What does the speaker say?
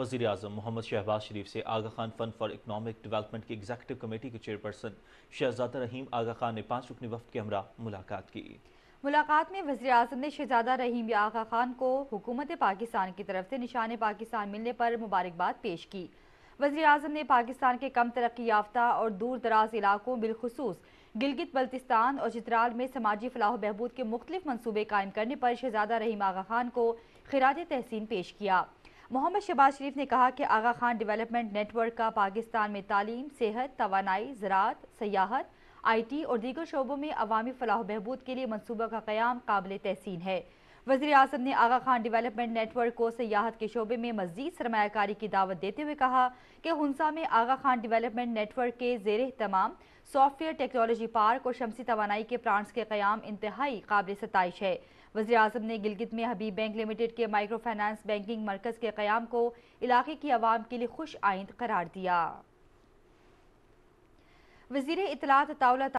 वजी अजम मोहम्मद शहबाज शरीफ से Aga Khan fund for economic development की एग्जीक्यूटिव कमेटी के चेयरपर्सन शहजादा रहीम आगा खान ने पांच रुकनी वफद के हमरा मुलाकात की मुलाकात में वजी अजम ने शहजादा रहीम या आगा खान को हुकूमत पाकिस्तान की तरफ से निशान पाकिस्तान मिलने पर मुबारकबाद पेश की वजी अजम ने पाकिस्तान के कम तरक्की याफ्ता और दूर दराज इलाकों बिलखसूस गिलगित बल्तिस्तान और चित्राल में समाजी फलाह बहबूद के मुख्तलिफ मनसूबे कायम करने पर शहजादा रहीम आगा खान को खराज तहसीन पेश किया मोहम्मद शहबाज शरीफ ने कहा कि आगा खान डेवलपमेंट नेटवर्क का पाकिस्तान में तालीम सेहत तोानाई ज़रात सयाहत आई टी और दीगर शोबों में अवामी फलाह बहबूद के लिए मनसूबा का क्याम काबिल तहसीन है वजी अजम ने आगा खान डेवलपमेंट नेटवर्क को सयाहत के शोबे में मजीद सरमाकारी की दावत देते हुए कहा कि हंसा में आगा खान डेवलपमेंट नेटवर्क के जेर तमाम सॉफ्टवेयर टेक्नोलॉजी पार्क और शमसी तोानाई के प्लांट्स के क्याम इंतहाई काबिल सतश है वजी अजम ने गिलगित में हबीब बैंक लिमिटेड के माइक्रो फाइनेंस बैंकिंग मरकज़ के क्याम को इलाके की आवाम के लिए खुश आइंद करार दिया वजीर इतला